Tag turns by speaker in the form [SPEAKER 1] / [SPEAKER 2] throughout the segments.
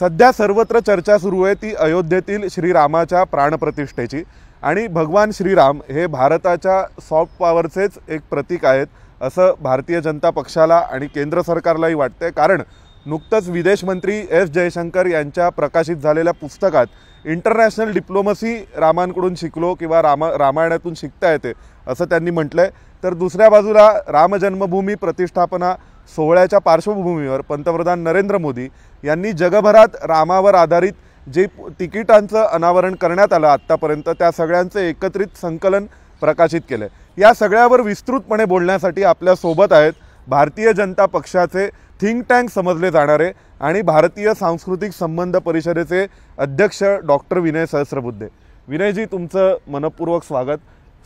[SPEAKER 1] सध्या सर्वत्र चर्चा सुरू आहे ती अयोध्येतील श्रीरामाच्या प्राणप्रतिष्ठेची आणि भगवान श्रीराम हे भारताच्या सॉफ्ट पॉवरचेच एक प्रतीक आहेत असं भारतीय जनता पक्षाला आणि केंद्र सरकारलाही वाटते कारण नुकतंच विदेश मंत्री एस जयशंकर यांच्या प्रकाशित झालेल्या पुस्तकात इंटरनॅशनल डिप्लोमसी रामांकडून शिकलो किंवा रामा रामायणातून शिकता येते असं त्यांनी म्हटलं आहे तर दुसऱ्या बाजूला रामजन्मभूमी प्रतिष्ठापना सोहळ्याच्या पार्श्वभूमीवर पंतप्रधान नरेंद्र मोदी यांनी जगभरात रामावर आधारित जे तिकिटांचं अनावरण करण्यात आलं आत्तापर्यंत त्या सगळ्यांचं एकत्रित संकलन प्रकाशित केलं या सगळ्यावर विस्तृतपणे बोलण्यासाठी आपल्यासोबत आहेत भारतीय जनता पक्षाचे थिंक टँक समजले जाणारे आणि भारतीय सांस्कृतिक संबंध परिषदेचे अध्यक्ष डॉक्टर विनय सहस्रबुद्धे विनयजी तुमचं मनपूर्वक स्वागत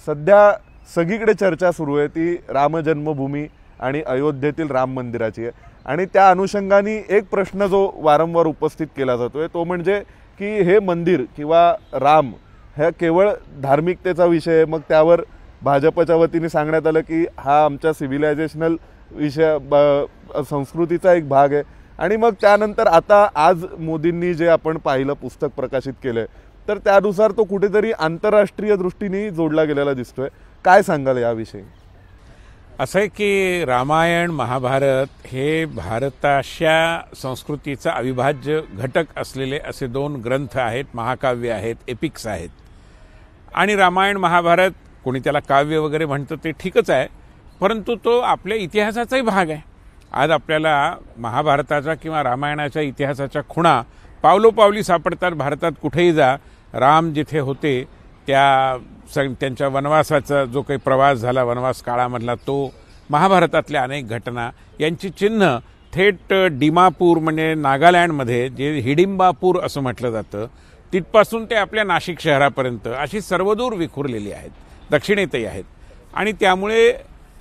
[SPEAKER 1] सध्या सगळीकडे चर्चा सुरू आहे ती रामजन्मभूमी आणि अयोध्येतील राम मंदिराची आहे आणि त्या अनुषंगाने एक प्रश्न जो वारंवार उपस्थित केला जातो आहे तो म्हणजे की हे मंदिर किंवा राम ह्या केवळ धार्मिकतेचा विषय आहे मग त्यावर भाजपच्या वतीने सांगण्यात आलं की हा आमच्या सिव्हिलायझेशनल विषय संस्कृतीचा एक भाग आहे आणि मग त्यानंतर आता आज मोदींनी जे आपण पाहिलं पुस्तक प्रकाशित केलं तर त्यानुसार तो कुठेतरी आंतरराष्ट्रीय दृष्टीने जोडला गेलेला दिसतोय काय सांगाल याविषयी
[SPEAKER 2] असं आहे की रामायण महाभारत हे भारताच्या संस्कृतीचा अविभाज्य घटक असलेले असे दोन ग्रंथ आहेत महाकाव्य आहेत एपिक्स आहेत आणि रामायण महाभारत कोणी त्याला काव्य वगैरे म्हणतं ते ठीकच आहे परंतु तो आपल्या इतिहासाचाही भाग आहे आज आपल्याला महाभारताचा किंवा रामायणाच्या इतिहासाच्या खुणा पावलोपावली सापडतात भारतात कुठेही जा राम जिथे होते त्या त्यांच्या वनवासाचा जो काही प्रवास झाला वनवास काळामधला तो महाभारतातल्या अनेक घटना यांची चिन्ह थेट डिमापूर म्हणजे नागालँडमध्ये जे हिडिंबापूर असं म्हटलं जातं तिथपासून ते आपल्या नाशिक शहरापर्यंत अशी सर्वदूर विखुरलेली आहेत दक्षिणेतही आहेत आणि त्यामुळे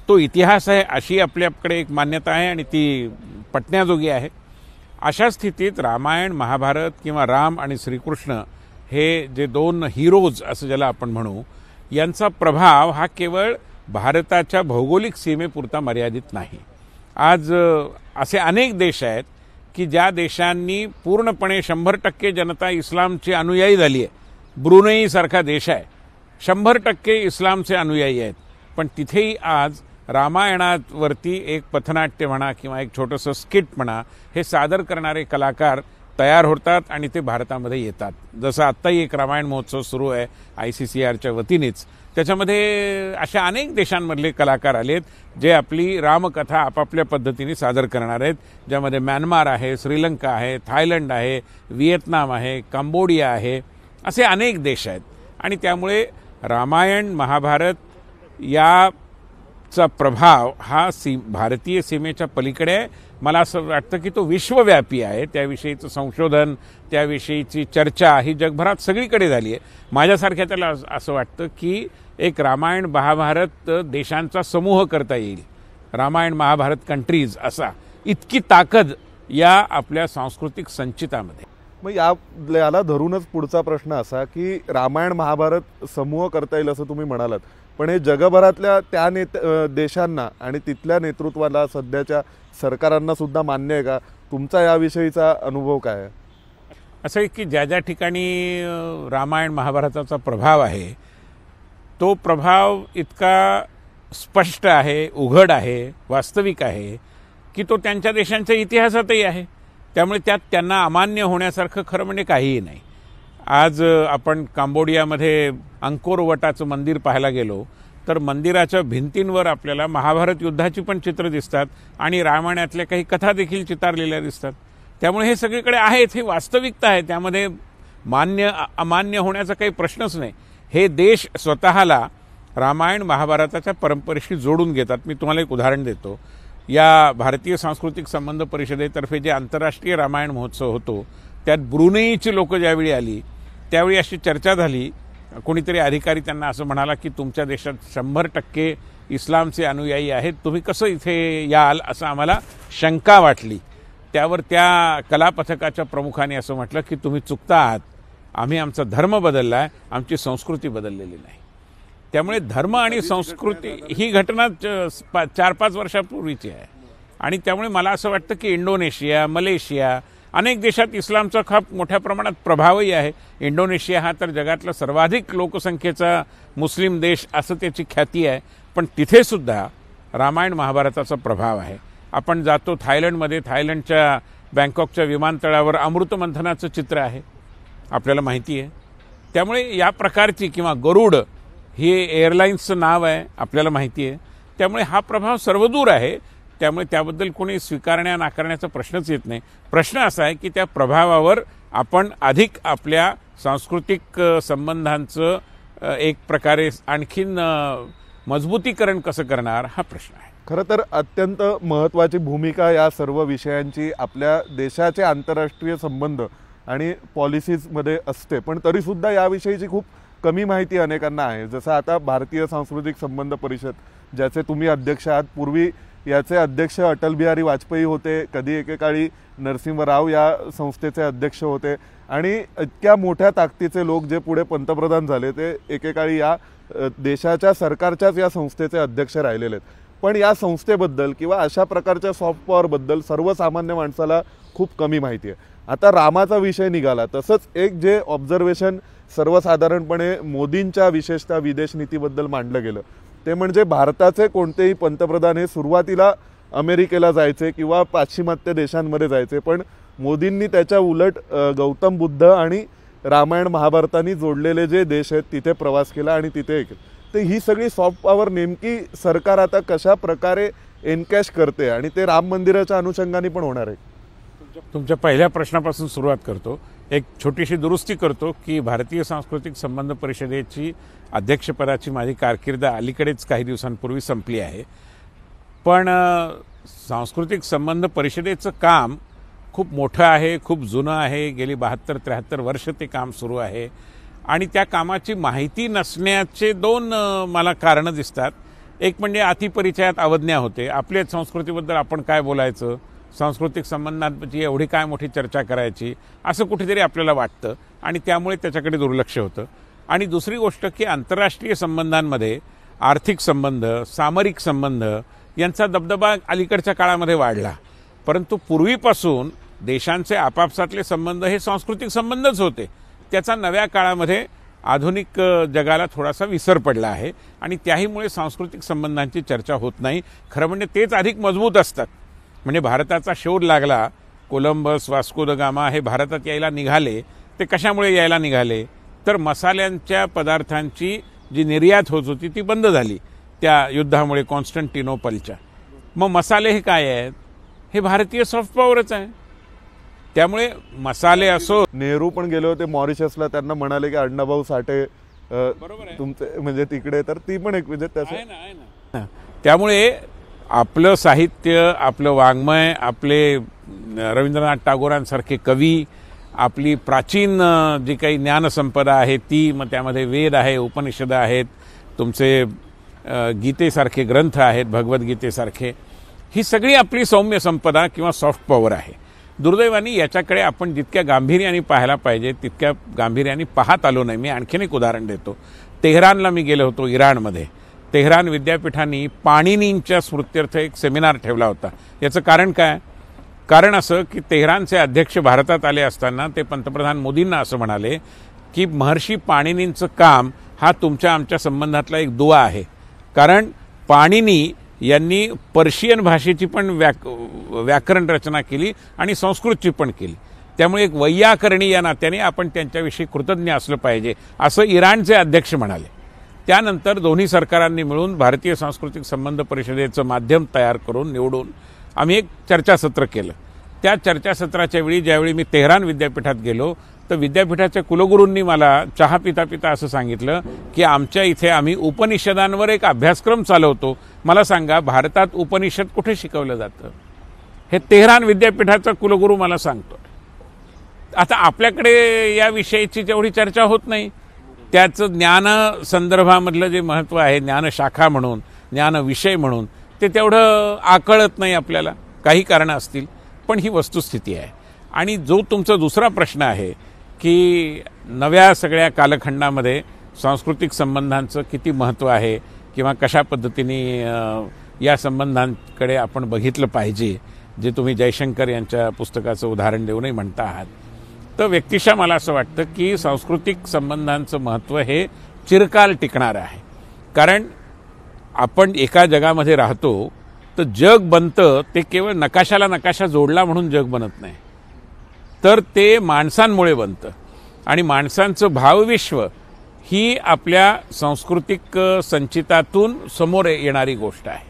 [SPEAKER 2] तो इतिहास आहे अशी आपल्याकडे एक मान्यता आहे आणि ती पटण्याजोगी आहे अशा स्थितीत रामायण महाभारत किंवा राम आणि श्रीकृष्ण हे जे दोन हिरोज असं ज्याला आपण म्हणू यांचा प्रभाव हा केवळ भारताच्या भौगोलिक सीमेपुरता मर्यादित नाही आज असे अनेक देश आहेत की ज्या देशांनी पूर्णपणे शंभर टक्के जनता इस्लामची अनुयायी झाली आहे ब्रुनेईसारखा देश आहे शंभर टक्के इस्लामचे अनुयायी आहेत पण तिथेही आज रामायणावरती एक पथनाट्य म्हणा किंवा एक छोटंसं स्किट म्हणा हे सादर करणारे कलाकार तयार होतात आणि ते भारतामध्ये येतात जसं आत्ताही एक रामायण महोत्सव सुरू आहे आय सी सी आरच्या वतीनेच त्याच्यामध्ये अशा अनेक देशांमधले कलाकार आलेत जे आपली रामकथा आपापल्या पद्धतीने सादर करणार आहेत ज्यामध्ये म्यानमार आहे श्रीलंका आहे थायलंड आहे व्हिएतनाम आहे कंबोडिया आहे असे अनेक देश आहेत आणि त्यामुळे रामायण महाभारत या चा प्रभाव हा सी भारतीय सीमेच्या पलीकडे आहे मला असं वाटतं की तो विश्वव्यापी आहे त्याविषयीचं संशोधन त्याविषयीची चर्चा ही जगभरात सगळीकडे झाली आहे माझ्यासारख्या त्याला असं वाटतं की एक रामायण महाभारत देशांचा समूह करता येईल रामायण महाभारत कंट्रीज असा इतकी ताकद या आपल्या सांस्कृतिक संचितामध्ये
[SPEAKER 1] मग याला धरूनच पुढचा प्रश्न असा की रामायण महाभारत समूह करता येईल असं तुम्ही म्हणालात पण हे जगभरातल्या त्या नेत देशांना आणि तिथल्या नेतृत्वाला सध्याच्या सरकारांना सुद्धा मान्य आहे का तुमचा याविषयीचा अनुभव काय
[SPEAKER 2] असं आहे की ज्या ज्या ठिकाणी रामायण महाभारताचा प्रभाव आहे तो प्रभाव इतका स्पष्ट आहे उघड आहे वास्तविक आहे की तो त्यांच्या देशांच्या इतिहासातही आहे त्यामुळे त्यात त्यांना अमान्य होण्यासारखं खरं म्हणजे काहीही नाही आज आपण कांबोडियामध्ये अंकोरवटाचं मंदिर पाहायला गेलो तर मंदिराच्या भिंतींवर आपल्याला महाभारत युद्धाची पण चित्र दिसतात आणि रामायणातल्या काही कथा देखील चितारलेल्या दिसतात त्यामुळे हे सगळीकडे आहेत हे वास्तविकता आहे त्यामध्ये मान्य अमान्य होण्याचा काही प्रश्नच नाही हे देश स्वतःला रामायण महाभारताच्या परंपरेशी जोडून घेतात मी तुम्हाला एक उदाहरण देतो या भारतीय सांस्कृतिक संबंध परिषदेतर्फे जे आंतरराष्ट्रीय रामायण महोत्सव होतो त्यात ब्रुनेईची लोकं ज्यावेळी आली त्यावेळी अशी चर्चा झाली कोणीतरी अधिकारी त्यांना असं म्हणाला की तुमच्या देशात शंभर टक्के इस्लामचे अनुयायी आहेत तुम्ही कसं इथे याल असं आम्हाला शंका वाटली त्यावर त्या कलापथकाच्या प्रमुखाने असं म्हटलं की तुम्ही चुकता आहात आम्ही आमचा धर्म बदलला आहे आमची संस्कृती बदललेली नाही त्यामुळे धर्म आणि संस्कृती ही घटना चार पाच वर्षापूर्वीची आहे आणि त्यामुळे मला असं वाटतं की इंडोनेशिया मलेशिया अनेक देशात इस्लामचा खाप मोठ्या प्रमाणात प्रभावही आहे इंडोनेशिया हा तर जगातला सर्वाधिक लोकसंख्येचा मुस्लिम देश असं त्याची ख्याती आहे पण तिथेसुद्धा रामायण महाभारताचा प्रभाव आहे आपण जातो थायलंडमध्ये थायलंडच्या बँकॉकच्या विमानतळावर अमृतमंथनाचं चित्र आहे आपल्याला माहिती आहे त्यामुळे या प्रकारची किंवा गरुड हे एअरलाईन्सचं नाव आहे आपल्याला माहिती आहे त्यामुळे हा प्रभाव सर्वदूर आहे त्यामुळे त्याबद्दल कोणी स्वीकारण्या नाकारण्याचा प्रश्नच येत नाही प्रश्न असा आहे की त्या प्रभावावर आपण अधिक आपल्या सांस्कृतिक संबंधांचं एक प्रकारे आणखीन मजबूतीकरण कसं करणार हा प्रश्न आहे
[SPEAKER 1] खरं तर अत्यंत महत्त्वाची भूमिका या सर्व विषयांची आपल्या देशाचे आंतरराष्ट्रीय संबंध आणि पॉलिसीजमध्ये असते पण तरीसुद्धा याविषयीची खूप कमी माहिती अनेकांना आहे जसं आता भारतीय सांस्कृतिक संबंध परिषद ज्याचे तुम्ही अध्यक्ष आहात पूर्वी याचे अध्यक्ष अटलबिहारी वाजपेयी होते कधी एकेकाळी राव या संस्थेचे अध्यक्ष होते आणि इतक्या मोठ्या ताकदीचे लोक जे पुढे पंतप्रधान झाले ते एकेकाळी या देशाच्या सरकारच्याच या संस्थेचे अध्यक्ष राहिलेले आहेत पण या संस्थेबद्दल किंवा अशा प्रकारच्या सॉफ्ट पॉवरबद्दल सर्वसामान्य माणसाला खूप कमी माहिती आहे आता रामाचा विषय निघाला तसंच एक जे ऑब्झर्वेशन सर्वसाधारणपणे मोदींच्या विशेषतः विदेश नीतीबद्दल मांडलं गेलं ते म्हणजे भारताचे कोणतेही पंतप्रधान हे सुरुवातीला अमेरिकेला जायचे किंवा पाश्चिमात्य देशांमध्ये जायचे पण मोदींनी त्याच्या उलट गौतम बुद्ध आणि रामायण महाभारतानी जोडलेले जे देश आहेत तिथे प्रवास केला आणि तिथे एक तर ही सगळी सॉफ्ट पॉवर नेमकी सरकार आता कशा प्रकारे एनकॅश करते आणि ते राम मंदिराच्या अनुषंगाने पण होणार आहे
[SPEAKER 2] तुमच्या पहिल्या प्रश्नापासून सुरुवात करतो एक छोटीशी दुरुस्ती करतो की भारतीय सांस्कृतिक संबंध परिषदेची अध्यक्षपदाची माझी कारकीर्द अलीकडेच काही दिवसांपूर्वी संपली आहे पण सांस्कृतिक संबंध परिषदेचं काम खूप मोठं आहे खूप जुनं आहे गेली बहात्तर त्र्याहत्तर वर्ष ते काम सुरू आहे आणि त्या कामाची माहिती नसण्याचे दोन मला कारणं दिसतात एक म्हणजे अतिपरिचयात अवज्ञा होते आपल्या संस्कृतीबद्दल आपण काय बोलायचं सांस्कृतिक संबंधांची एवढी काय मोठी चर्चा करायची असं कुठेतरी आपल्याला वाटतं आणि त्यामुळे त्याच्याकडे दुर्लक्ष होतं आणि दुसरी गोष्ट की आंतरराष्ट्रीय संबंधांमध्ये आर्थिक संबंध सामरिक संबंध यांचा दबदबा अलीकडच्या काळामध्ये वाढला परंतु पूर्वीपासून देशांचे आपापसातले संबंध हे सांस्कृतिक संबंधच होते त्याचा नव्या काळामध्ये आधुनिक जगाला थोडासा विसर पडला आहे आणि त्याहीमुळे सांस्कृतिक संबंधांची चर्चा होत नाही खरं म्हणजे तेच अधिक मजबूत असतात म्हणजे भारताचा शोध लागला कोलंबस वास्को द गामा हे भारतात यायला निघाले ते कशामुळे यायला निघाले तर मसाल्यांच्या पदार्थांची जी निर्यात होत होती ती बंद झाली त्या युद्धामुळे कॉन्स्टंटिनोपलच्या मग मसाले हे काय आहेत हे भारतीय सॉफ्ट पॉवरच आहे
[SPEAKER 1] त्यामुळे मसाले असो नेहरू पण गेले होते मॉरिशसला त्यांना म्हणाले की अण्णाभाऊ साठे तुमचे म्हणजे तिकडे तर ती पण एक म्हणजे
[SPEAKER 2] त्यामुळे आपलं साहित्य आपलं वाङ्मय आपले रवींद्रनाथ टागोरांसारखे कवी आपली प्राचीन जी काही ज्ञानसंपदा आहे ती मग त्यामध्ये वेद आहे उपनिषदं आहेत तुमचे गीतेसारखे ग्रंथ आहेत भगवद्गीतेसारखे ही सगळी आपली सौम्य संपदा किंवा सॉफ्ट पॉवर आहे दुर्दैवानी याच्याकडे आपण जितक्या गांभीर्याने पाहायला पाहिजे तितक्या गांभीर्याने पाहत आलो नाही मी आणखीन एक उदाहरण देतो तेहरानला मी गेलो होतो इराणमध्ये तेहरान विद्यापीठांनी पाणिनींच्या स्मृत्यर्थ एक सेमिनार ठेवला होता याचं कारण काय कारण असं की तेहरानचे अध्यक्ष भारतात आले असताना ते पंतप्रधान मोदींना असं म्हणाले की महर्षी पाणिनींचं काम हा तुमच्या आमच्या संबंधातला एक दुवा आहे कारण पाणिनी यांनी पर्शियन भाषेची पण व्याक व्याकरण रचना केली आणि संस्कृतची पण केली त्यामुळे एक वैयाकरणी या नात्याने आपण त्यांच्याविषयी कृतज्ञ असलं पाहिजे असं इराणचे अध्यक्ष म्हणाले त्यानंतर दोन्ही सरकारांनी मिळून भारतीय सांस्कृतिक संबंध परिषदेचं माध्यम तयार करून निवडून आम्ही एक चर्चासत्र केलं त्या चर्चासत्राच्या वेळी ज्यावेळी मी तेहरान विद्यापीठात गेलो तर विद्यापीठाच्या कुलगुरूंनी मला चहा पिता पिता असं सांगितलं की आमच्या इथे आम्ही उपनिषदांवर एक अभ्यासक्रम चालवतो मला सांगा भारतात उपनिषद कुठे शिकवलं जातं हे तेहरान विद्यापीठाचा कुलगुरू मला सांगतो आता आपल्याकडे याविषयीची जेवढी चर्चा होत नाही त्याचं ज्ञान संदर्भामधलं जे महत्त्व आहे ज्ञानशाखा म्हणून ज्ञानविषय म्हणून ते तेवढं आकळत नाही आपल्याला काही कारणं असतील पण ही वस्तुस्थिती आहे आणि जो तुमचा दुसरा प्रश्न आहे की नव्या सगळ्या कालखंडामध्ये सांस्कृतिक संबंधांचं किती महत्त्व आहे किंवा कशा पद्धतीने या संबंधांकडे आपण बघितलं पाहिजे जे तुम्ही जयशंकर यांच्या पुस्तकाचं उदाहरण देऊनही म्हणता आहात तर व्यक्तिशः मला असं वाटतं की सांस्कृतिक संबंधांचं महत्त्व हे चिरकाल टिकणारं आहे कारण आपण एका जगामध्ये राहतो तर जग बनतं ते केवळ नकाशाला नकाशा जोडला म्हणून जग बनत नाही तर ते माणसांमुळे बनतं आणि माणसांचं भावविश्व ही आपल्या सांस्कृतिक संचितातून समोर येणारी गोष्ट आहे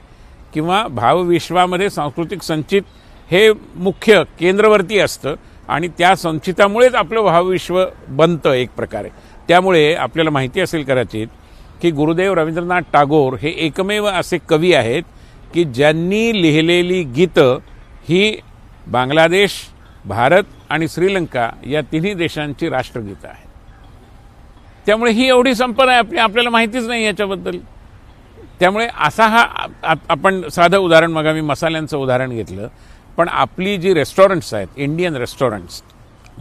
[SPEAKER 2] किंवा भावविश्वामध्ये सांस्कृतिक संचित हे मुख्य केंद्रवर्ती असतं आणि त्या संचितामुळेच आपलं भावविश्व बनतं एक प्रकारे त्यामुळे आपल्याला माहिती असेल कदाचित की गुरुदेव रवींद्रनाथ टागोर हे एकमेव असे कवी आहेत की ज्यांनी लिहिलेली गीतं ही बांगलादेश भारत आणि श्रीलंका या तिन्ही देशांची राष्ट्रगीतं आहेत त्यामुळे ही एवढी संपदा आहे आपली आपल्याला माहितीच नाही याच्याबद्दल त्यामुळे असा हा आपण साधं उदाहरण मग मी मसाल्यांचं उदाहरण घेतलं पण आपली जी रेस्टॉरंट्स आहेत इंडियन रेस्टॉरंट्स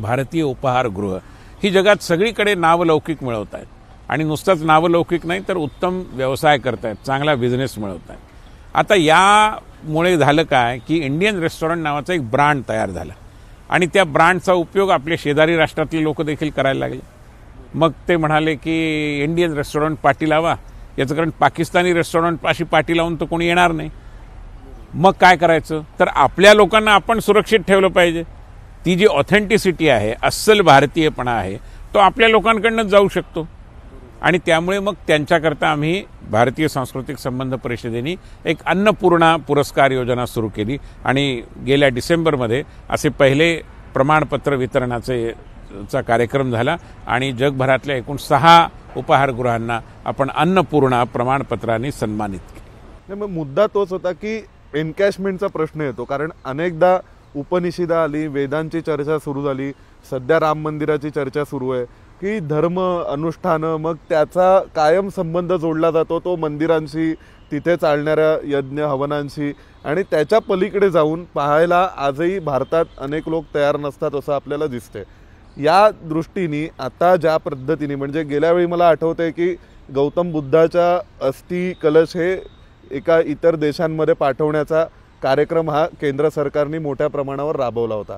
[SPEAKER 2] भारतीय उपाहारगृह ही जगात सगळीकडे नावलौकिक मिळवत आहेत आणि नुसतंच नावलौकिक नाही तर उत्तम व्यवसाय करत आहेत चांगला बिझनेस मिळवत आहेत आता यामुळे झालं काय की इंडियन रेस्टॉरंट नावाचा एक ब्रँड तयार झाला आणि त्या ब्रँडचा उपयोग आपले शेजारी राष्ट्रातले लोक देखील करायला लागले मग ते म्हणाले की इंडियन रेस्टॉरंट पाठी लावा याचं कारण पाकिस्तानी रेस्टॉरंट अशी पाठी लावून तर कोणी येणार नाही मग काय करायचं तर आपल्या लोकांना आपण सुरक्षित ठेवलं पाहिजे ती जी ऑथेंटिसिटी आहे अस्सल भारतीयपणा आहे तो आपल्या लोकांकडनं जाऊ शकतो आणि त्यामुळे मग त्यांच्याकरता आम्ही भारतीय सांस्कृतिक संबंध परिषदेने एक अन्नपूर्णा पुरस्कार योजना सुरू केली आणि गेल्या डिसेंबरमध्ये असे पहिले प्रमाणपत्र वितरणाचे चा कार्यक्रम झाला आणि जगभरातल्या एकूण सहा उपाहारगृहांना आपण अन्नपूर्णा प्रमाणपत्राने सन्मानित
[SPEAKER 1] केले मुद्दा तोच होता की एनकॅशमेंटचा प्रश्न येतो कारण अनेकदा उपनिषदा आली वेदांची चर्चा सुरू झाली सध्या राम मंदिराची चर्चा सुरू आहे की धर्म अनुष्ठानं मग त्याचा कायम संबंध जोडला जातो तो मंदिरांशी तिथे चालणाऱ्या यज्ञ हवनांशी आणि त्याच्या पलीकडे जाऊन पाहायला आजही भारतात अनेक लोक तयार नसतात असं आपल्याला दिसते या दृष्टीने आता ज्या पद्धतीने म्हणजे गेल्यावेळी मला आठवते की गौतम बुद्धाच्या अस्थि कलश हे एका इतर देशांमध्ये पाठवण्याचा कार्यक्रम हा केंद्र सरकारने मोठ्या प्रमाणावर राबवला होता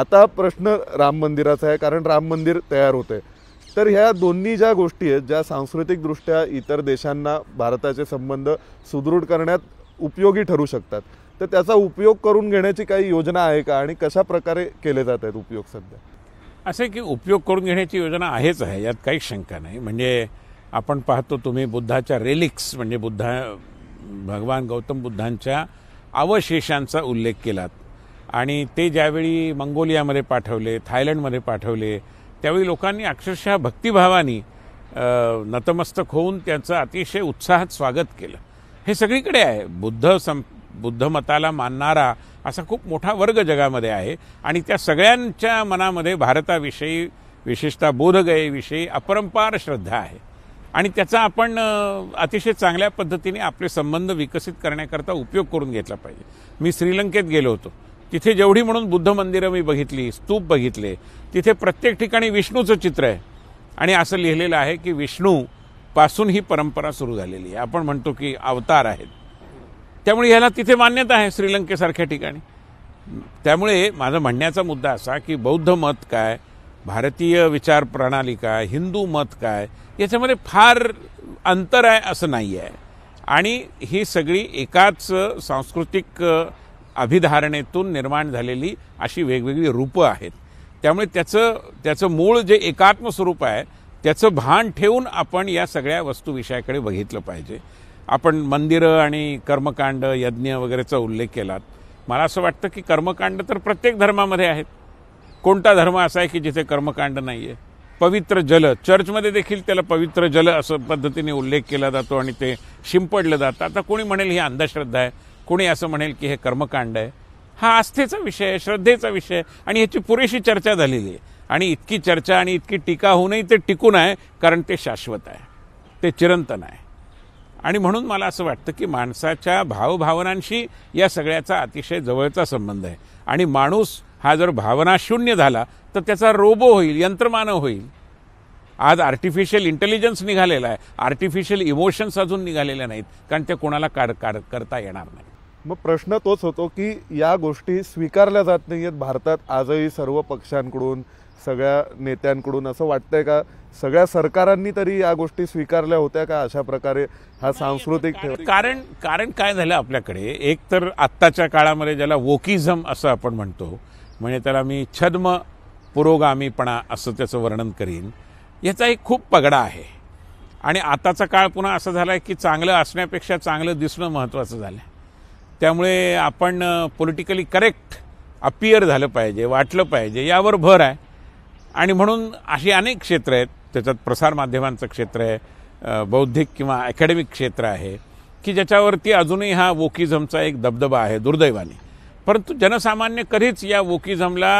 [SPEAKER 1] आता प्रश्न राम मंदिराचा आहे कारण राम मंदिर तयार होते तर ह्या दोन्ही ज्या गोष्टी आहेत ज्या सांस्कृतिकदृष्ट्या इतर देशांना भारताचे संबंध सुदृढ करण्यात उपयोगी ठरू शकतात तर त्याचा उपयोग करून घेण्याची काही योजना आहे का आणि कशा प्रकारे केले जात आहेत उपयोग सध्या
[SPEAKER 2] असे की उपयोग करून घेण्याची योजना आहेच आहे यात काही शंका नाही म्हणजे आपण पाहतो तुम्ही बुद्धाच्या रेलिक्स म्हणजे बुद्धा भगवान गौतम बुद्धांच्या अवशेषांचा उल्लेख केलात आणि ते ज्यावेळी मंगोलियामध्ये पाठवले थायलंडमध्ये पाठवले त्यावेळी लोकांनी अक्षरशः भक्तिभावानी नतमस्तक होऊन त्यांचं अतिशय उत्साहात स्वागत केलं हे सगळीकडे आहे बुद्ध सं बुद्धमताला मानणारा असा खूप मोठा वर्ग जगामध्ये आहे आणि त्या सगळ्यांच्या मनामध्ये भारताविषयी विशेषतः बोधगयेविषयी अपरंपार श्रद्धा आहे आणि त्याचा आपण अतिशय चांगल्या पद्धतीने आपले संबंध विकसित करण्याकरता उपयोग करून घेतला पाहिजे मी श्रीलंकेत गेलो होतो तिथे जेवढी म्हणून बुद्ध मंदिरं मी बघितली स्तूप बघितले तिथे प्रत्येक ठिकाणी विष्णूचं चित्र आहे आणि असं लिहिलेलं आहे की विष्णू पासून ही परंपरा सुरू झालेली आहे आपण म्हणतो की अवतार आहेत त्यामुळे ह्याला तिथे मान्यता आहे श्रीलंकेसारख्या ठिकाणी त्यामुळे माझं म्हणण्याचा मुद्दा असा की बौद्ध मत काय भारतीय विचार प्रणाली काय हिंदू मत काय याच्यामध्ये फार अंतर आहे असं नाही आहे आणि ही सगळी एकाच सांस्कृतिक अभिधारणेतून निर्माण झालेली अशी वेगवेगळी रूपं आहेत त्यामुळे त्याचं त्याचं मूळ जे एकात्म स्वरूप आहे त्याचं भान ठेवून आपण या सगळ्या वस्तूविषयाकडे बघितलं पाहिजे आपण मंदिरं आणि कर्मकांड यज्ञ वगैरेचा उल्लेख केलात मला असं वाटतं की कर्मकांड तर प्रत्येक धर्मामध्ये आहेत कोणता धर्म असा आहे की जिथे कर्मकांड नाही आहे पवित्र जल चर्चमध्ये देखील त्याला पवित्र जल असं पद्धतीने उल्लेख केला जातो आणि ते शिंपडलं जातं आता कोणी म्हणेल ही अंधश्रद्धा आहे कोणी असं म्हणेल की हे कर्मकांड आहे हा आस्थेचा विषय आहे श्रद्धेचा विषय आणि ह्याची पुरेशी चर्चा झालेली आहे आणि इतकी चर्चा आणि इतकी टीका होऊनही ते टिकून आहे कारण ते शाश्वत आहे ते चिरंतन आहे आणि म्हणून मला असं वाटतं की माणसाच्या भावभावनांशी या सगळ्याचा अतिशय जवळचा संबंध आहे आणि माणूस हा जर भावनाशून्य झाला तर त्याचा रोबो होईल यंत्रमानव होईल आज आर्टिफिशियल इंटेलिजन्स निघालेला आहे आर्टिफिशियल इमोशन्स अजून निघालेल्या नाहीत कारण ते कोणाला कार कार करता येणार नाही
[SPEAKER 1] मग प्रश्न तोच होतो की या गोष्टी स्वीकारल्या जात नाही आहेत भारतात आजही सर्व पक्षांकडून सगळ्या नेत्यांकडून असं वाटतंय का सगळ्या सरकारांनी तरी या गोष्टी स्वीकारल्या होत्या का अशा प्रकारे हा सांस्कृतिक
[SPEAKER 2] कारण कारण काय झालं आपल्याकडे एक तर आत्ताच्या काळामध्ये ज्याला वोकिझम असं आपण म्हणतो म्हणजे त्याला मी छद्म पुरोगामीपणा असं त्याचं वर्णन करीन याचा एक खूप पगडा आहे आणि आताचा काळ पुन्हा असं झाला आहे की चांगलं असण्यापेक्षा चांगलं दिसणं महत्त्वाचं झालं आहे त्यामुळे आपण पॉलिटिकली करेक्ट अपियर झालं पाहिजे वाटलं पाहिजे यावर भर आहे आणि म्हणून अशी अनेक क्षेत्र आहेत त्याच्यात प्रसारमाध्यमांचं क्षेत्र आहे बौद्धिक किंवा अकॅडमिक क्षेत्र आहे की ज्याच्यावरती अजूनही हा वोकिझमचा एक दबदबा आहे दुर्दैवाने परंतु जनसामान्य कधीच या वोकिझमला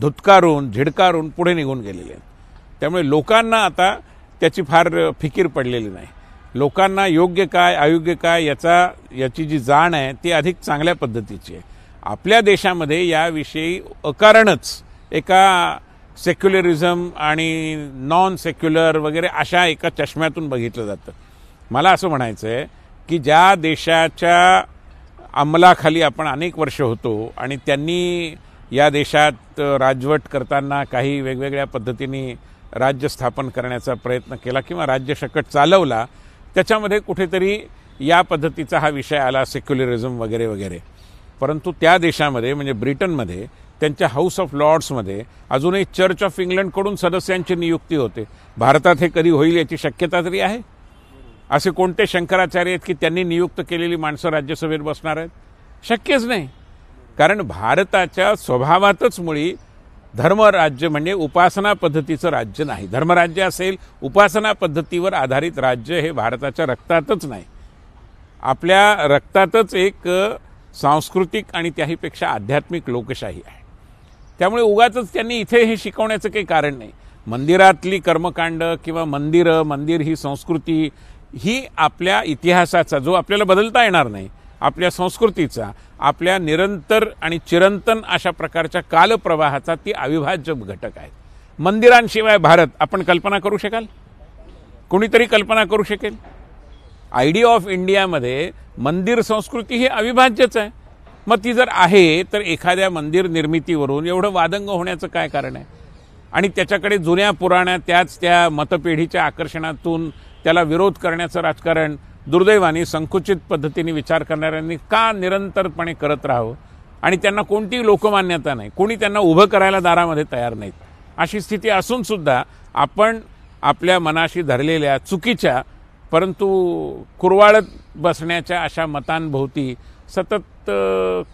[SPEAKER 2] धुतकारून झिडकारून पुढे निघून गेलेले आहेत त्यामुळे लोकांना आता त्याची फार फिकीर पडलेली नाही लोकांना योग्य काय अयोग्य काय याचा याची जी जाण आहे ती अधिक चांगल्या पद्धतीची आहे आपल्या देशामध्ये याविषयी अकारणच एका सेक्युलरिझम आणि नॉन सेक्युलर वगैरे अशा एका चष्म्यातून बघितलं जातं मला असं म्हणायचं आहे की ज्या देशाच्या अंमलाखाली आपण अनेक वर्ष होतो आणि त्यांनी या देशात राजवट करताना काही वेगवेगळ्या पद्धतीने राज्य स्थापन करण्याचा प्रयत्न केला किंवा शकट चालवला त्याच्यामध्ये कुठेतरी या पद्धतीचा हा विषय आला सेक्युलरिझम वगैरे वगैरे परंतु त्या देशामध्ये म्हणजे ब्रिटनमध्ये त्यांच्या हाऊस ऑफ लॉर्ड्समध्ये अजूनही चर्च ऑफ इंग्लंडकडून सदस्यांची नियुक्ती होते भारतात हे कधी होईल याची शक्यता तरी आहे असे कोणते शंकराचार्य आहेत की त्यांनी नियुक्त केलेली माणसं राज्यसभेत बसणार आहेत शक्यच नाही कारण भारताच्या स्वभावातच मुळी धर्मराज्य म्हणजे उपासना पद्धतीचं राज्य नाही धर्मराज्य असेल उपासना पद्धतीवर आधारित राज्य हे भारताच्या रक्तातच नाही आपल्या रक्तातच एक सांस्कृतिक आणि त्याहीपेक्षा आध्यात्मिक लोकशाही आहे त्यामुळे उगाच त्यांनी इथे हे शिकवण्याचं काही कारण नाही मंदिरातली कर्मकांड किंवा मंदिरं मंदिर ही संस्कृती ही आपल्या इतिहासाचा जो आपल्याला बदलता येणार नाही आपल्या संस्कृतीचा आपल्या निरंतर आणि चिरंतन अशा प्रकारच्या कालप्रवाहाचा ती अविभाज्य घटक आहे मंदिरांशिवाय भारत आपण कल्पना करू शकाल कोणीतरी कल्पना करू शकेल आयडिया ऑफ इंडियामध्ये मंदिर संस्कृती ही अविभाज्यच आहे मग ती जर आहे तर एखाद्या मंदिर निर्मितीवरून एवढं वादंग होण्याचं काय कारण आहे आणि त्याच्याकडे जुन्या पुराण्या त्याच त्या मतपेढीच्या आकर्षणातून त्याला विरोध करण्याचं राजकारण दुर्दैवाने संकुचित पद्धतीने विचार करणाऱ्यांनी का निरंतरपणे करत राहावं आणि त्यांना कोणतीही लोकमान्यता नाही कोणी त्यांना उभं करायला दारामध्ये तयार नाहीत अशी स्थिती असूनसुद्धा आपण आपल्या मनाशी धरलेल्या चुकीच्या परंतु कुरवाळत बसण्याच्या अशा मतांभोवती सतत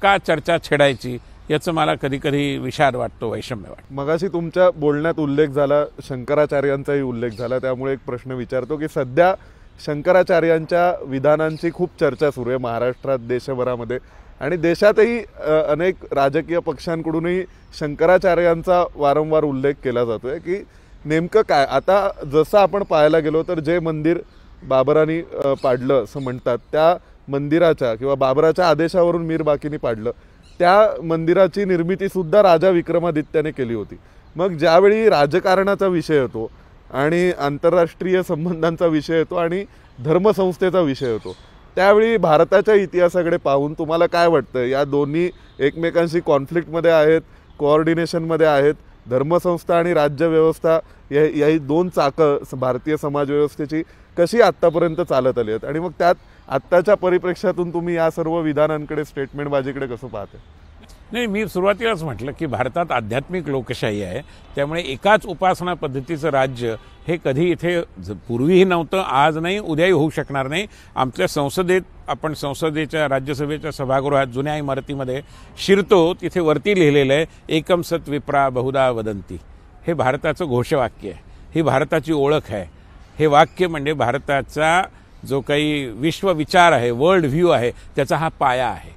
[SPEAKER 2] का चर्चा छेडायची याचं मला कधी कधी विषाद वाटतो वैषम्य वाटतं
[SPEAKER 1] मगाशी तुमच्या बोलण्यात उल्लेख झाला शंकराचार्यांचाही उल्लेख झाला त्यामुळे एक प्रश्न विचारतो की सध्या शंकराचार्यांच्या विधानांची खूप चर्चा सुरू आहे महाराष्ट्रात देशभरामध्ये आणि देशातही अनेक राजकीय पक्षांकडूनही शंकराचार्यांचा वारंवार उल्लेख केला जातो आहे की नेमकं काय आता जसं आपण पाहायला गेलो तर जे मंदिर बाबरानी पाडलं असं म्हणतात त्या मंदिराच्या किंवा बाबराच्या आदेशावरून मीर बाकीनी पाडलं त्या मंदिराची निर्मितीसुद्धा राजा विक्रमादित्याने केली होती मग ज्यावेळी राजकारणाचा विषय येतो आणि आंतरराष्ट्रीय संबंधांचा विषय येतो आणि धर्मसंस्थेचा विषय येतो त्यावेळी भारताच्या इतिहासाकडे पाहून तुम्हाला काय वाटतं या दोन्ही एकमेकांशी कॉन्फ्लिक्टमध्ये आहेत कोऑर्डिनेशनमध्ये आहेत धर्मसंस्था आणि राज्यव्यवस्था या ही दोन चाकं भारतीय समाजव्यवस्थेची कशी आत्तापर्यंत चालत आली आहेत आणि मग त्यात आत्ताच्या परिप्रेक्षातून तुम्ही या सर्व विधानांकडे स्टेटमेंट स्टेटमेंटबाजीकडे कसं पाहते
[SPEAKER 2] नाही मी सुरुवातीलाच म्हटलं की भारतात आध्यात्मिक लोकशाही आहे त्यामुळे एकाच उपासना पद्धतीचं राज्य हे कधी इथे पूर्वीही नव्हतं आज नाही उद्याही होऊ शकणार नाही आमच्या संसदेत आपण संसदेच्या राज्यसभेच्या सभागृहात जुन्या इमारतीमध्ये शिरतो तिथे वरती लिहिलेलं आहे एकम सत विप्रा बहुदा वदंती हे भारताचं घोषवाक्य आहे ही भारताची ओळख आहे हे वाक्य म्हणजे भारताचा जो काही विश्वविचार आहे वर्ल्ड व्ह्यू आहे त्याचा हा पाया आहे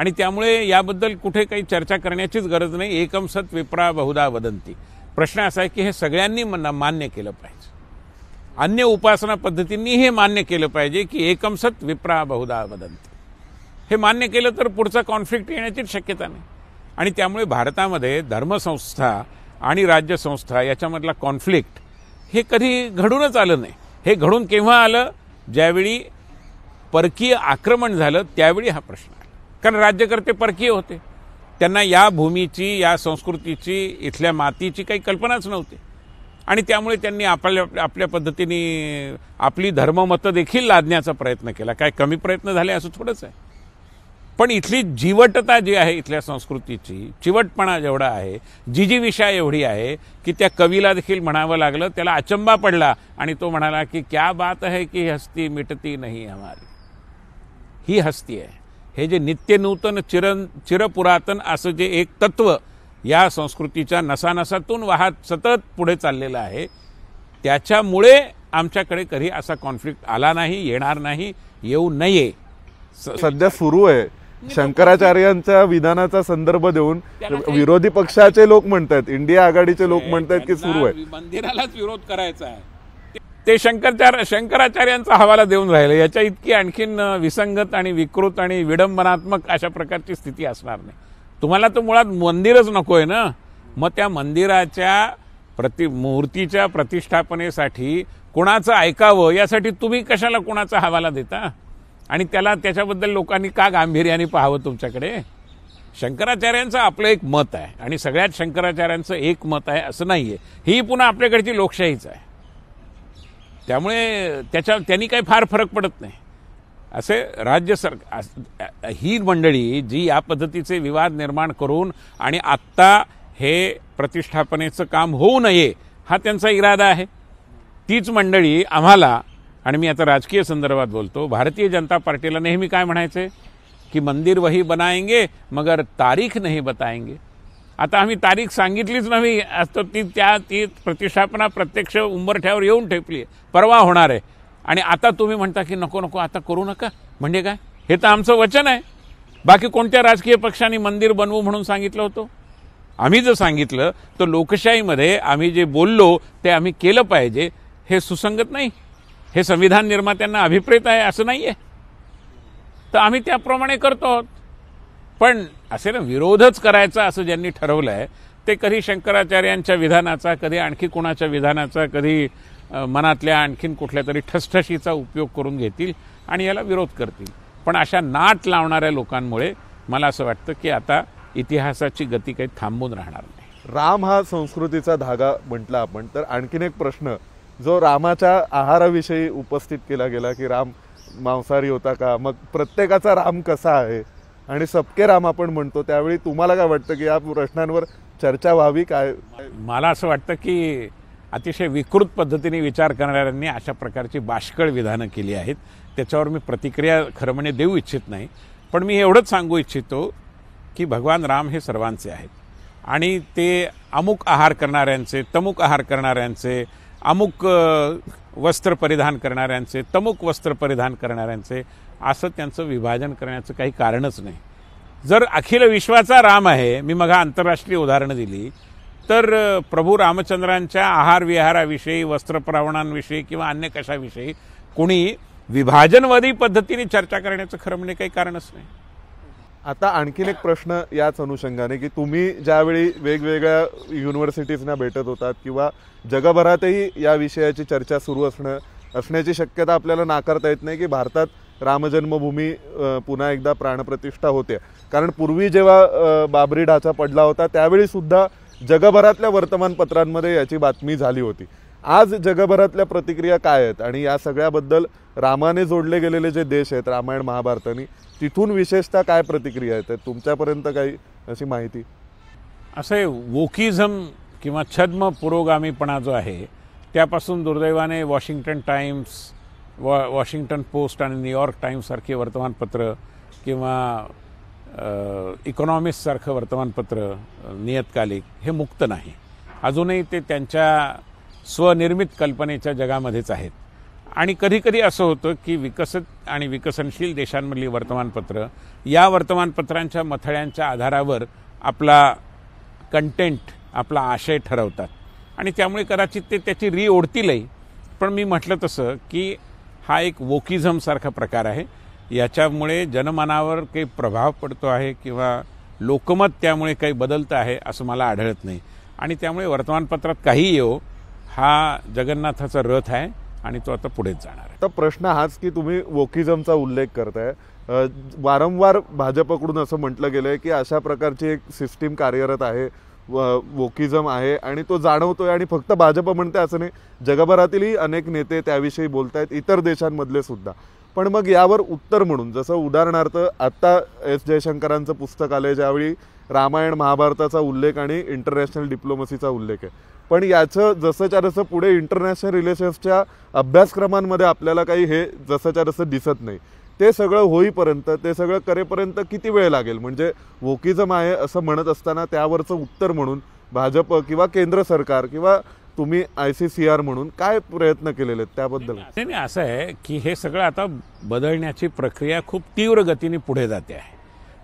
[SPEAKER 2] आणि त्यामुळे याबद्दल कुठे काही चर्चा करण्याचीच गरज नाही एकम सत विप्रा बहुधा वदंती प्रश्न असा आहे की हे सगळ्यांनी मान्य केलं पाहिजे अन्य उपासना पद्धतींनी हे मान्य केलं पाहिजे की एकम सत विप्रा बहुधा वदंती हे मान्य केलं तर पुढचा कॉन्फ्लिक्ट येण्याचीच शक्यता नाही आणि त्यामुळे भारतामध्ये धर्मसंस्था आणि राज्यसंस्था याच्यामधला कॉन्फ्लिक्ट हे कधी घडूनच आलं नाही हे घडून केव्हा आलं ज्यावेळी परकीय आक्रमण झालं त्यावेळी हा प्रश्न आला कारण राज्यकर्ते परकीय होते त्यांना या भूमीची या संस्कृतीची इथल्या मातीची काही कल्पनाच नव्हती आणि त्यामुळे त्यांनी आपल्या आपल्या पद्धतीने आपली धर्ममतं देखील लादण्याचा प्रयत्न केला काय कमी प्रयत्न झाले असं थोडंच आहे पण इथली जिवटता जी आहे इथल्या संस्कृतीची चिवटपणा जेवढा आहे जी जी विषय एवढी आहे की त्या कवीला देखील म्हणावं लागलं त्याला अचंबा पडला आणि तो म्हणाला की क्या बात आहे की हस्ती मिटती नाही हमारी ही हस्ती आहे हे जे नित्यनूतन चिर चिरपुरातन असं जे एक तत्व या संस्कृतीच्या नसानसातून वाहत सतत पुढे चाललेलं आहे त्याच्यामुळे आमच्याकडे कधी असा कॉन्फ्लिक्ट आला नाही येणार नाही येऊ नये
[SPEAKER 1] सध्या सुरू आहे शंकराचार्यांच्या विधानाचा संदर्भ देऊन विरोधी पक्षाचे लोक म्हणतात इंडिया आघाडीचे लोक म्हणतात की सुरू आहे
[SPEAKER 2] मंदिरालाच विरोध करायचा आहे ते शंकरचार्य शंकराचार्यांचा हवाला देऊन राहिले याच्या इतकी आणखीन विसंगत आणि विकृत आणि विडंबनात्मक अशा प्रकारची स्थिती असणार नाही तुम्हाला तो मुळात मंदिरच नकोय ना मग त्या मंदिराच्या प्रति मूर्तीच्या प्रतिष्ठापनेसाठी कोणाचं ऐकावं यासाठी तुम्ही कशाला कोणाचा हवाला देता आणि त्याला त्याच्याबद्दल लोकांनी का गांभीर्याने पाहावं तुमच्याकडे शंकराचार्यांचं आपलं एक मत आहे आणि सगळ्यात शंकराचार्यांचं एक मत आहे असं नाही आहे ही पुन्हा आपल्याकडची लोकशाहीच आहे त्यामुळे त्याच्या त्यांनी काही फार फरक पडत नाही असे राज्य सरकार ही मंडळी जी या पद्धतीचे विवाद निर्माण करून आणि आत्ता हे प्रतिष्ठापनेचं काम होऊ नये हा त्यांचा इरादा आहे तीच मंडळी आम्हाला आणि मी आता राजकीय संदर्भात बोलतो भारतीय जनता पार्टीला नेहमी काय म्हणायचे की मंदिर वही बनायंगे मगर तारीख नाही बतायंगे आता आम्ही तारीख सांगितलीच नव्हे असतो ती त्या ती प्रतिष्ठापना प्रत्यक्ष उंबरठ्यावर येऊन ठेपली आहे परवा होणार आहे आणि आता तुम्ही म्हणता की नको नको आता करू नका म्हणजे काय हे तर आमचं वचन आहे बाकी कोणत्या राजकीय पक्षांनी मंदिर बनवू म्हणून सांगितलं होतं आम्ही जर सांगितलं तर लोकशाहीमध्ये आम्ही जे बोललो ते आम्ही केलं पाहिजे हे सुसंगत नाही हे संविधान निर्मात्यांना अभिप्रेत आहे असं नाही आहे तर आम्ही त्याप्रमाणे करतो पण असे ना विरोधच करायचा असं ज्यांनी ठरवलं आहे ते कधी शंकराचार्यांच्या विधानाचा कधी आणखी कोणाच्या विधानाचा कधी मनातल्या आणखीन कुठल्या तरी ठसठशीचा उपयोग करून घेतील आणि याला विरोध करतील पण अशा नाट लावणाऱ्या लोकांमुळे मला असं वाटतं की आता
[SPEAKER 1] इतिहासाची गती काही थांबून राहणार नाही राम हा संस्कृतीचा धागा म्हटला आपण तर आणखीन एक प्रश्न जो रामाच्या आहाराविषयी उपस्थित केला गेला की राम मांसाहारी होता का मग प्रत्येकाचा राम कसा आहे आणि सबके राम आपण म्हणतो त्यावेळी तुम्हाला काय वाटतं की या प्रश्नांवर चर्चा व्हावी काय मला असं वाटतं की
[SPEAKER 2] अतिशय विकृत पद्धतीने विचार करणाऱ्यांनी अशा प्रकारची बाष्कळ विधानं केली आहेत त्याच्यावर मी प्रतिक्रिया खरं म्हणजे देऊ इच्छित नाही पण मी एवढंच सांगू इच्छितो की भगवान राम हे सर्वांचे आहेत आणि ते अमुक आहार करणाऱ्यांचे तमुक आहार करणाऱ्यांचे अमुक वस्त्र परिधान करणाऱ्यांचे तमुक वस्त्र परिधान करणाऱ्यांचे असं त्यांचं विभाजन करण्याचं काही कारणच नाही जर अखिल विश्वाचा राम आहे मी मग आंतरराष्ट्रीय उदाहरणं दिली तर प्रभू रामचंद्रांच्या आहार विहाराविषयी वस्त्रप्रावणांविषयी किंवा अन्य कशाविषयी कोणी विभाजनवादी पद्धतीने चर्चा करण्याचं खरं म्हणजे काही कारणच नाही
[SPEAKER 1] आता आणखीन एक प्रश्न याच अनुषंगाने की तुम्ही ज्यावेळी वेगवेगळ्या युनिव्हर्सिटीजना भेटत होतात किंवा जगभरातही या विषयाची चर्चा सुरू असणं असण्याची शक्यता आपल्याला नाकारता येत नाही की भारतात रामजन्मभूमी पुन्हा एकदा प्राणप्रतिष्ठा होते कारण पूर्वी जेव्हा बाबरी ढाचा पडला होता त्यावेळीसुद्धा जगभरातल्या वर्तमानपत्रांमध्ये याची बातमी झाली होती आज जगभरातल्या प्रतिक्रिया काय आहेत आणि या सगळ्याबद्दल रामाने जोडले गेलेले जे देश आहेत रामायण महाभारतानी तिथून विशेषतः काय प्रतिक्रिया आहेत तुमच्यापर्यंत काही अशी माहिती असे वोकिझम किंवा छद्म
[SPEAKER 2] पुरोगामीपणा जो आहे त्यापासून दुर्दैवाने वॉशिंग्टन टाइम्स वॉ वॉशिंग्टन पोस्ट आणि न्यूयॉर्क टाईम्ससारखी वर्तमानपत्र किंवा इकॉनॉमिस्टसारखं वर्तमानपत्र नियतकालिक हे मुक्त नाही अजूनही ते त्यांच्या स्वनिर्मित कल्पनेच्या जगामध्येच आहेत आणि कधीकधी असं होतं की विकसित आणि विकसनशील देशांमधली वर्तमानपत्र या वर्तमानपत्रांच्या मथळ्यांच्या आधारावर आपला कंटेंट आपला आशय ठरवतात आणि त्यामुळे कदाचित ते त्याची री ओढतीलही पण मी म्हटलं तसं की हा एक वोकिझमसारखा प्रकार आहे याच्यामुळे जनमानावर काही प्रभाव पडतो आहे किंवा लोकमत त्यामुळे काही बदलतं आहे असं मला आढळत नाही आणि त्यामुळे वर्तमानपत्रात काही येऊ हो, हा जगन्नाथाचा रथ आहे आणि तो आता पुढेच जाणार
[SPEAKER 1] आहे तर प्रश्न हाच की तुम्ही वोकिझमचा उल्लेख करताय वारंवार भाजपकडून असं म्हटलं गेलं आहे की अशा प्रकारची एक सिस्टीम कार्यरत आहे वोकिझम आहे आणि तो जाणवतोय आणि फक्त भाजप म्हणते असं नाही जगभरातीलही अनेक नेते त्याविषयी बोलत आहेत इतर देशांमधले सुद्धा पण मग यावर उत्तर म्हणून जसं उदाहरणार्थ आत्ता एस जयशंकरांचं पुस्तक आलं आहे ज्यावेळी रामायण महाभारताचा उल्लेख आणि इंटरनॅशनल डिप्लोमसीचा उल्लेख आहे पण याचं जसंच्या जसं पुढे इंटरनॅशनल रिलेशन्सच्या अभ्यासक्रमांमध्ये आपल्याला काही हे जसंच्या जसं दिसत नाही ते सगळं होईपर्यंत ते सगळं करेपर्यंत किती वेळ लागेल म्हणजे वोकिजम आहे असं म्हणत असताना त्यावरचं उत्तर म्हणून भाजप किंवा केंद्र सरकार किंवा तुम्ही आय सी सी आर म्हणून काय प्रयत्न केलेले आहेत त्याबद्दल
[SPEAKER 2] असं आहे की हे सगळं आता बदलण्याची प्रक्रिया खूप तीव्र गतीने पुढे जाते आहे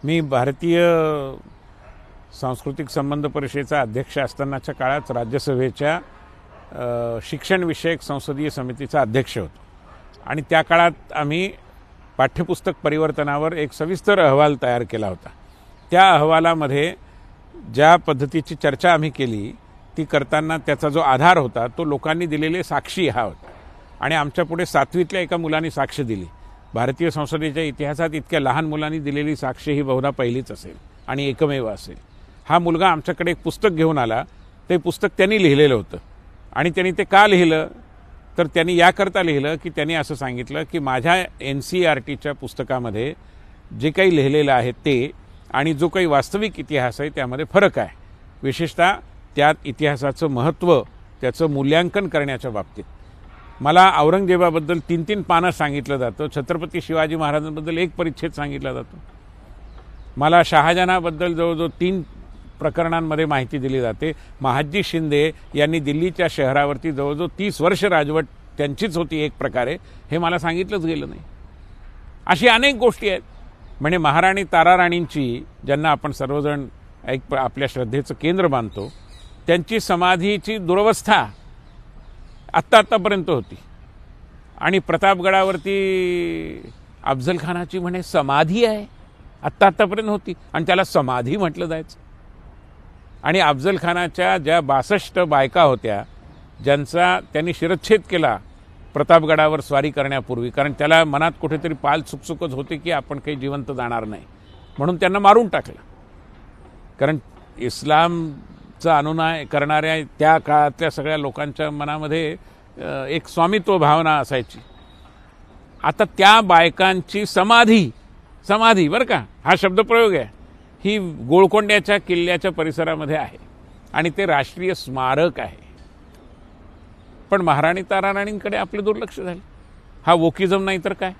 [SPEAKER 2] मी भारतीय सांस्कृतिक संबंध परिषदेचा अध्यक्ष असतानाच्या काळात राज्यसभेच्या शिक्षणविषयक संसदीय समितीचा अध्यक्ष होतो आणि त्या काळात आम्ही पाठ्यपुस्तक परिवर्तनावर एक सविस्तर अहवाल तयार केला होता त्या अहवालामध्ये ज्या पद्धतीची चर्चा आम्ही केली ती करताना त्याचा जो आधार होता तो लोकांनी दिलेले साक्षी हा होता आणि आमच्यापुढे सातवीतल्या एका मुलाने साक्ष दिली भारतीय संसदेच्या इतिहासात इतक्या लहान मुलांनी दिलेली साक्ष ही बहुधा पहिलीच असेल आणि एकमेव असेल हा मुलगा आमच्याकडे एक पुस्तक घेऊन आला ते पुस्तक त्यांनी लिहिलेलं होतं आणि त्यांनी ते का लिहिलं तर त्यांनी याकरता लिहिलं की त्यांनी असं सांगितलं की माझ्या एन सी आर टीच्या पुस्तकामध्ये जे काही लिहिलेलं आहे ते आणि जो काही वास्तविक इतिहास आहे त्यामध्ये फरक आहे विशेषतः त्यात इतिहासाचं महत्त्व त्याचं मूल्यांकन करण्याच्या बाबतीत मला औरंगजेबाबद्दल तीन तीन पानं सांगितलं जातं छत्रपती शिवाजी महाराजांबद्दल एक परिच्छेद सांगितला जातो मला शहाजहानाबद्दल जवळजवळ तीन प्रकरणांमध्ये माहिती दिली जाते महाजी शिंदे यांनी दिल्लीच्या शहरावरती जवळजवळ तीस वर्ष राजवट त्यांचीच होती एक प्रकारे हे मला सांगितलंच गेलं नाही अशी अनेक गोष्टी आहेत म्हणजे महाराणी तारा राणींची ज्यांना आपण सर्वजण एक आपल्या श्रद्धेचं केंद्र मानतो त्यांची समाधीची दुरवस्था आत्ता आत्तापर्यंत होती आणि प्रतापगडावरती अफजलखानाची म्हणे समाधी आहे आत्ता आत्तापर्यंत होती आणि त्याला समाधी म्हटलं जायचं आणि अफजल खानाच्या ज्या बासष्ट बायका होत्या ज्यांचा त्यांनी शिरच्छेद केला प्रतापगडावर स्वारी करण्यापूर्वी कारण त्याला मनात कुठेतरी पाल चुकचुकच होते की आपण काही जिवंत जाणार नाही म्हणून त्यांना मारून टाकलं कारण इस्लामचा अनुनाय करणाऱ्या त्या काळातल्या सगळ्या लोकांच्या मनामध्ये एक स्वामित्व भावना असायची आता त्या बायकांची समाधी समाधी बरं का हा शब्दप्रयोग आहे ही गोळकोंड्याच्या किल्ल्याच्या परिसरामध्ये आहे आणि ते राष्ट्रीय स्मारक आहे पण महाराणी ताराराणींकडे आपलं दुर्लक्ष झालं हा वोकिझम नाही तर काय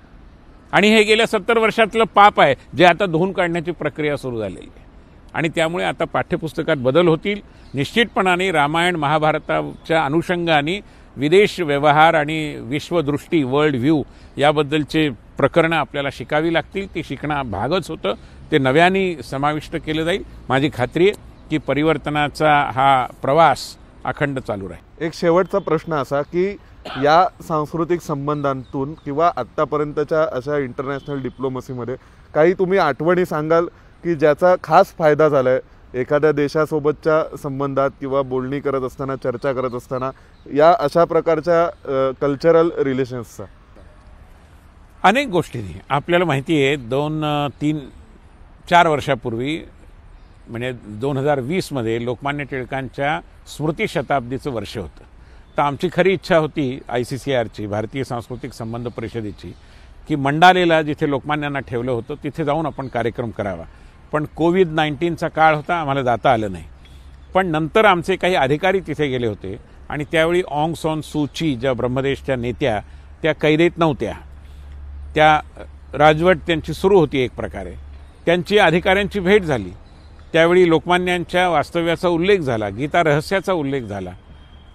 [SPEAKER 2] आणि हे गेल्या सत्तर वर्षातलं पाप आहे जे आता धुवून काढण्याची प्रक्रिया सुरू झालेली आहे आणि त्यामुळे आता पाठ्यपुस्तकात बदल होतील निश्चितपणाने रामायण महाभारताच्या अनुषंगाने विदेश व्यवहार आणि विश्वदृष्टी वर्ल्ड व्ह्यू याबद्दलचे प्रकरणं आपल्याला शिकावी लागतील ती शिकणं भागच होतं ते नव्याने समाविष्ट केलं जाईल माझी खात्री आहे की परिवर्तनाचा हा प्रवास अखंड चालू राहील
[SPEAKER 1] एक शेवटचा प्रश्न असा की या सांस्कृतिक संबंधांतून किंवा आत्तापर्यंतच्या अशा इंटरनॅशनल डिप्लोमसीमध्ये काही तुम्ही आठवणी सांगाल की ज्याचा खास फायदा झाला आहे एखाद्या देशासोबतच्या संबंधात किंवा बोलणी करत असताना चर्चा करत असताना या अशा प्रकारच्या कल्चरल रिलेशन्सचा अनेक
[SPEAKER 2] गोष्टींनी आपल्याला माहिती आहे दोन तीन चार वर्षापूर्वी म्हणजे दोन हजार वीसमध्ये लोकमान्य टिळकांच्या स्मृती शताब्दीचं वर्ष होतं तर आमची खरी इच्छा होती आय सी सी आरची भारतीय सांस्कृतिक संबंध परिषदेची की मंडालेला जिथे लोकमान्यांना ठेवलं होतं तिथे जाऊन आपण कार्यक्रम करावा पण कोविड नाईन्टीनचा काळ होता आम्हाला जाता आलं नाही पण नंतर आमचे काही अधिकारी तिथे गेले होते आणि त्यावेळी ऑंग सॉन सूची ज्या ब्रह्मदेशच्या नेत्या त्या कैदेत नव्हत्या त्या राजवट त्यांची सुरू होती एक प्रकारे त्यांची अधिकाऱ्यांची भेट झाली त्यावेळी लोकमान्यांच्या वास्तव्याचा उल्लेख झाला गीता रहस्याचा उल्लेख झाला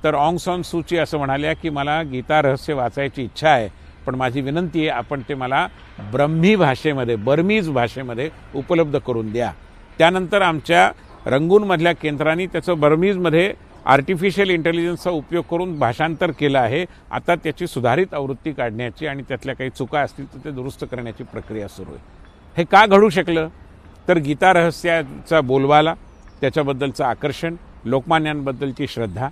[SPEAKER 2] तर ऑंग सॉन सूची असं म्हणाल्या की मला गीता रहस्य वाचायची इच्छा आहे पण माझी विनंती आहे आपण ते मला ब्रह्मी भाषेमध्ये बर्मीज भाषेमध्ये उपलब्ध करून द्या त्यानंतर आमच्या रंगूनमधल्या केंद्रांनी त्याचं बर्मीजमध्ये आर्टिफिशियल इंटेलिजन्सचा उपयोग करून भाषांतर केलं आहे आता त्याची सुधारित आवृत्ती काढण्याची आणि त्यातल्या काही चुका असतील तर ते दुरुस्त करण्याची प्रक्रिया सुरू आहे हे का घडू शकलं तर गीता रहस्याचा बोलवाला त्याच्याबद्दलचं आकर्षण लोकमान्यांबद्दलची श्रद्धा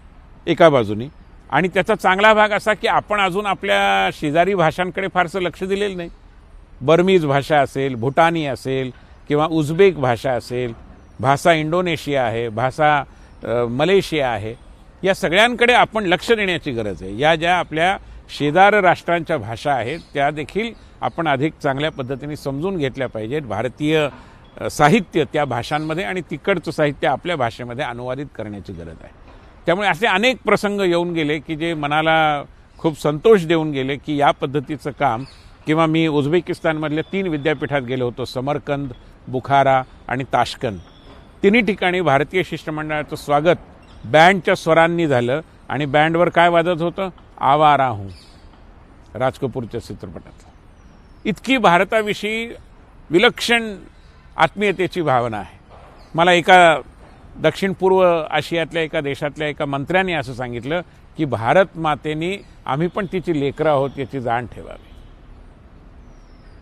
[SPEAKER 2] एका बाजूनी आणि त्याचा चांगला भाग असा की आपण अजून आपल्या शेजारी भाषांकडे फारसं लक्ष दिलेलं नाही बर्मीज भाषा असेल भूटानी असेल किंवा उझबेक भाषा असेल भाषा इंडोनेशिया आहे भाषा मलेशिया आहे या सगळ्यांकडे आपण लक्ष देण्याची गरज आहे या ज्या आपल्या शेजार राष्ट्रांच्या भाषा आहेत त्या देखील आपण अधिक चांगल्या पद्धतीने समजून घेतल्या पाहिजेत भारतीय साहित्य त्या भाषांमध्ये आणि तिकडचं साहित्य आपल्या भाषेमध्ये अनुवादित करण्याची गरज आहे त्यामुळे असे अनेक प्रसंग येऊन गेले की जे मनाला खूप संतोष देऊन गेले की या पद्धतीचं काम किंवा मी उझबेकिस्तानमधल्या तीन विद्यापीठात गेलो होतो समरकंद बुखारा आणि ताशकंद तिन्ही ठिकाणी भारतीय शिष्टमंडळाचं स्वागत बँडच्या स्वरांनी झालं आणि बँडवर काय वाजत होतं आवारा राज कपूरच्या चित्रपटातलं इतकी भारताविषयी विलक्षण आत्मीयतेची भावना आहे मला एका दक्षिण पूर्व आशियातल्या एका देशातल्या एका मंत्र्याने असं सांगितलं की भारत मातेनी आम्ही पण तिची लेकरं आहोत याची जाण ठेवावी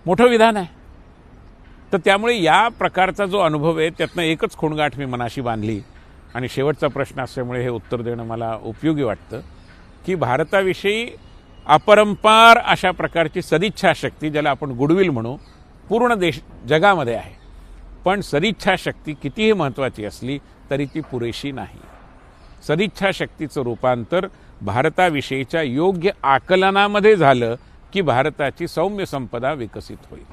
[SPEAKER 2] मोठं विधान आहे तर त्यामुळे या प्रकारचा जो अनुभव आहे त्यातनं एकच खूणगाठ मी मनाशी बांधली आणि शेवटचा प्रश्न असल्यामुळे हे उत्तर देणं मला उपयोगी वाटतं की भारताविषयी अपरंपार अशा प्रकारची सदिच्छाशक्ती ज्याला आपण गुडविल म्हणू पूर्ण देश जगामध्ये आहे पण सदिच्छाशक्ती कितीही महत्त्वाची असली तरी ती पुरेशी नाही सदिच्छाशक्तीचं रूपांतर भारताविषयीच्या योग्य आकलनामध्ये झालं की भारताची सौम्य संपदा विकसित होईल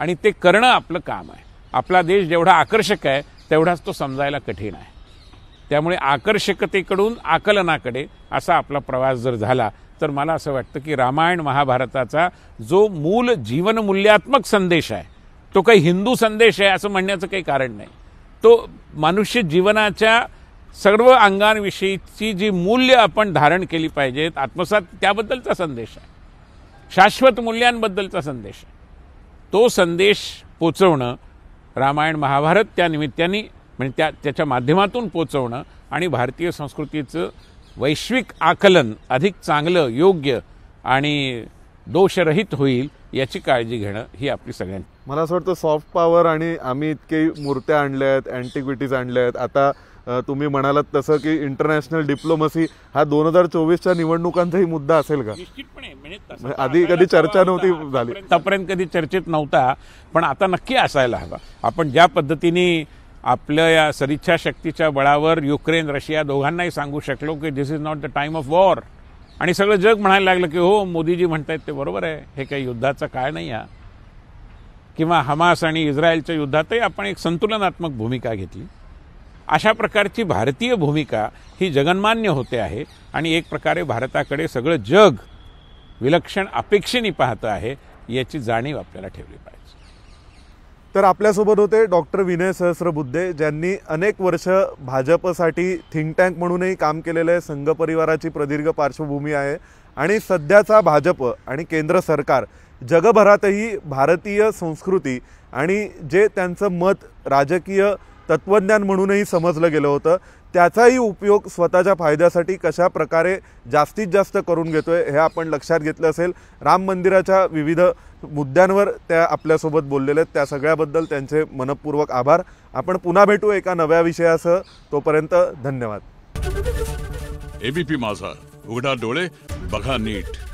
[SPEAKER 2] आणि ते करणं आपलं काम आहे आपला देश जेवढा आकर्षक आहे तेवढाच तो समजायला कठीण आहे त्यामुळे आकर्षकतेकडून आकलनाकडे असा आपला प्रवास जर झाला तर मला असं वाटतं की रामायण महाभारताचा जो मूल जीवनमूल्यात्मक संदेश आहे तो काही हिंदू संदेश आहे असं म्हणण्याचं काही कारण नाही तो मनुष्य जीवनाच्या सर्व अंगांविषयीची जी मूल्य आपण धारण केली पाहिजेत आत्मसात त्याबद्दलचा संदेश आहे शाश्वत मूल्यांबद्दलचा संदेश आहे तो संदेश पोचवणं रामायण महाभारत त्या निमित्ताने म्हणजे त्या त्याच्या माध्यमातून पोचवणं आणि भारतीय संस्कृतीचं वैश्विक आकलन अधिक चांगलं योग्य आणि दोषरहित होईल याची काळजी घेणं ही आपली सगळ्यांची
[SPEAKER 1] मला असं वाटतं सॉफ्ट पॉवर आणि आम्ही इतके मूर्त्या आणल्या आहेत अँटिक्विटीज आणल्या आहेत आता तुम्ही म्हणालात तसं की इंटरनॅशनल डिप्लोमसी हा दोन हजार चोवीसच्या निवडणुकांचाही मुद्दा असेल का निश्चितपणे म्हणजे म्हणजे आधी कधी चर्चा नव्हती झाली आतापर्यंत
[SPEAKER 2] कधी चर्चेत नव्हता पण आता नक्की असायला हवा आपण ज्या पद्धतीने आपल्या या सदिच्छा शक्तीच्या बळावर युक्रेन रशिया दोघांनाही सांगू शकलो की this is not the time of war आणि सगळं जग म्हणायला लागलं की हो मोदीजी म्हणतायत ते बरोबर आहे हे काही युद्धाचं काय नाही आहे किंवा हमास आणि इस्रायलच्या युद्धातही आपण एक संतुलनात्मक भूमिका घेतली अशा प्रकारची भारतीय भूमिका ही जगन्मान्य होते आहे आणि एक प्रकारे भारताकडे सगळं जग विलक्षण अपेक्षेने पाहतं आहे याची जाणीव आपल्याला ठेवली पाहिजे
[SPEAKER 1] तर आपल्यासोबत होते डॉक्टर विनय सहस्रबुद्धे ज्यांनी अनेक वर्ष भाजपसाठी थिंक टँक म्हणूनही काम केलेलं आहे संघ परिवाराची प्रदीर्घ पार्श्वभूमी आहे आणि सध्याचा भाजप आणि केंद्र सरकार जगभरातही भारतीय संस्कृती आणि जे त्यांचं मत राजकीय तत्त्वज्ञान म्हणूनही समजलं गेलं होतं त्याचाही उपयोग स्वतःच्या फायद्यासाठी कशा प्रकारे जास्तीत जास्त करून घेतोय हे आपण लक्षात घेतलं असेल राम मंदिराच्या विविध मुद्द्यांवर त्या आपल्यासोबत बोललेल्या आहेत त्या सगळ्याबद्दल त्यांचे मनपूर्वक आभार आपण पुन्हा भेटू एका नव्या विषयासह तोपर्यंत धन्यवाद
[SPEAKER 2] एबीपी माझा उघडा डोळे बघा नीट